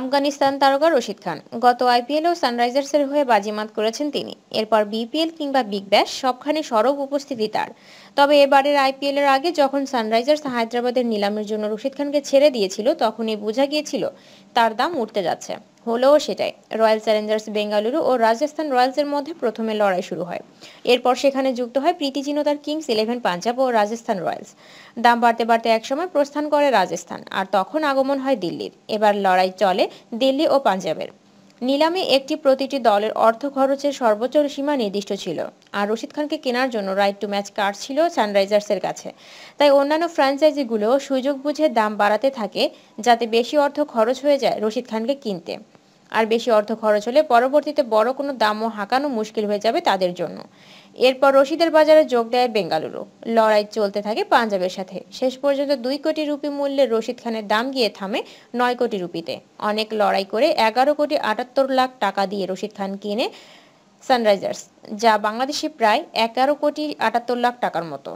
আফগানিস্তান তারকা রশিদ খান গত আইপিএলেও সানরাইজার্সের হয়ে বাজিমাত করেছেন তিনি এরপর বিপিএল কিংবা বিগ ব্যাশ সবখানে সরব উপস্থিতি তার তবে এবারের আইপিএলের আগে যখন সানরাইজার্স হায়দ্রাবাদের নিলামের জন্য রশিদ খানকে ছেড়ে দিয়েছিল তখনই বোঝা গিয়েছিল তার দাম উঠতে যাচ্ছে হলেও সেটাই রয়্যাল চ্যালেঞ্জার্স বেঙ্গালুরু ও রাজস্থান রয়্যালসের মধ্যে প্রথমে লড়াই শুরু হয় এরপর সেখানে যুক্ত হয় প্রীতিচিহ্ন তার কিংস ইলেভেন পাঞ্জাব ও রাজস্থান রয়্যালস দাম বাড়তে বাড়তে একসময় প্রস্থান করে রাজস্থান আর তখন আগমন হয় দিল্লির এবার লড়াই চলে দিল্লি ও পাঞ্জাবের নিলামে একটি প্রতিটি দলের অর্থ খরচের সর্বোচ্চ সীমা নির্দিষ্ট ছিল আর রশিদ খানকে কেনার জন্য রাইট টু ম্যাচ কার্ড ছিল সানরাইজার্সের কাছে তাই অন্যান্য ফ্র্যাঞ্চাইজিগুলো সুযোগ বুঝে দাম বাড়াতে থাকে যাতে বেশি অর্থ খরচ হয়ে যায় রশিদ খানকে কিনতে আর বেশি অর্থ খরচ হলে পরবর্তীতে বড় কোনো দামও হাঁকানো মুশকিল হয়ে যাবে তাদের জন্য এরপর রশিদের বাজারে যোগ দেয় বেঙ্গালুরু লড়াই চলতে থাকে পাঞ্জাবের সাথে শেষ পর্যন্ত দুই কোটি রুপি মূল্যে রশিদ খানের দাম গিয়ে থামে নয় কোটি রুপিতে অনেক লড়াই করে এগারো কোটি আটাত্তর লাখ টাকা দিয়ে রশিদ খান কিনে সানরাইজার্স যা বাংলাদেশে প্রায় এগারো কোটি আটাত্তর লাখ টাকার মতো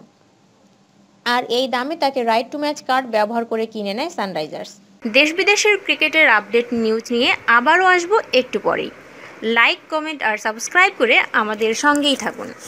আর এই দামে তাকে রাইট টু ম্যাচ কার্ড ব্যবহার করে কিনে নেয় সানরাইজার্স দেশ বিদেশের ক্রিকেটের আপডেট নিউজ নিয়ে আবারও আসবো একটু পরেই লাইক কমেন্ট আর সাবস্ক্রাইব করে আমাদের সঙ্গেই থাকুন